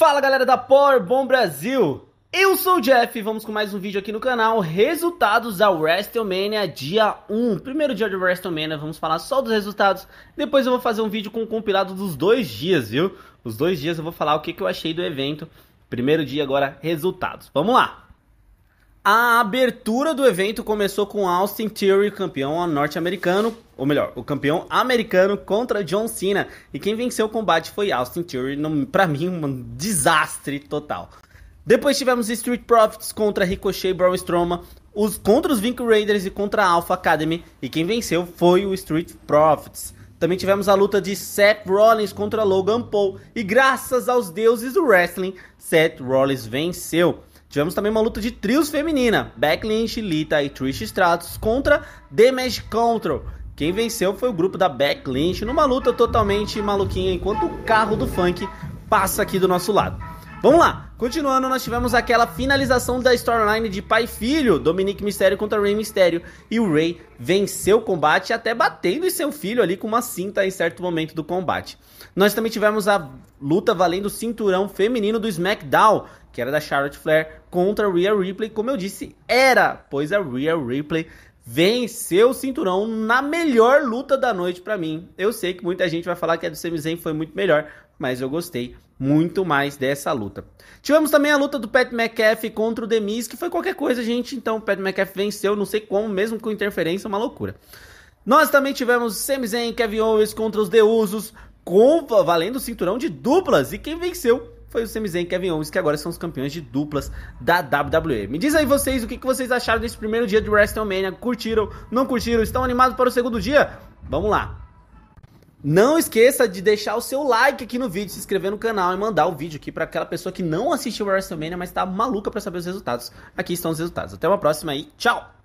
Fala galera da Bom Brasil! Eu sou o Jeff e vamos com mais um vídeo aqui no canal, resultados da WrestleMania dia 1. Primeiro dia de WrestleMania, vamos falar só dos resultados, depois eu vou fazer um vídeo com o compilado dos dois dias, viu? Os dois dias eu vou falar o que, que eu achei do evento, primeiro dia agora, resultados. Vamos lá! A abertura do evento começou com Austin Theory, campeão norte-americano, ou melhor, o campeão americano contra John Cena. E quem venceu o combate foi Austin Theory, para mim um desastre total. Depois tivemos Street Profits contra Ricochet e Braun Strowman, os, contra os Vink Raiders e contra a Alpha Academy, e quem venceu foi o Street Profits. Também tivemos a luta de Seth Rollins contra Logan Paul, e graças aos deuses do wrestling, Seth Rollins venceu. Tivemos também uma luta de trios feminina, Beck Lynch, Lita e Trish Stratus contra Damage Control. Quem venceu foi o grupo da Beck Lynch numa luta totalmente maluquinha enquanto o carro do funk passa aqui do nosso lado. Vamos lá! Continuando, nós tivemos aquela finalização da storyline de pai e filho, Dominique Mistério contra Rey Mistério, e o Rey venceu o combate até batendo em seu filho ali com uma cinta em certo momento do combate. Nós também tivemos a luta valendo o cinturão feminino do SmackDown, que era da Charlotte Flair contra Rhea Ripley, como eu disse, era, pois a é, Rhea Ripley venceu o cinturão na melhor luta da noite para mim. Eu sei que muita gente vai falar que a do Sami Zayn foi muito melhor, mas eu gostei muito mais dessa luta. Tivemos também a luta do Pat McAfee contra o Demis, que foi qualquer coisa, gente. Então o Pat McAfee venceu, não sei como, mesmo com interferência, é uma loucura. Nós também tivemos Sami Zayn e Kevin Owens contra os Deusos, com, valendo o cinturão de duplas. E quem venceu foi o Sami e Kevin Owens, que agora são os campeões de duplas da WWE. Me diz aí vocês o que, vocês acharam desse primeiro dia de WrestleMania. Curtiram? Não curtiram? Estão animados para o segundo dia? Vamos lá! Não esqueça de deixar o seu like aqui no vídeo, se inscrever no canal e mandar o vídeo aqui para aquela pessoa que não assistiu o WrestleMania, mas tá maluca para saber os resultados. Aqui estão os resultados. Até uma próxima e tchau!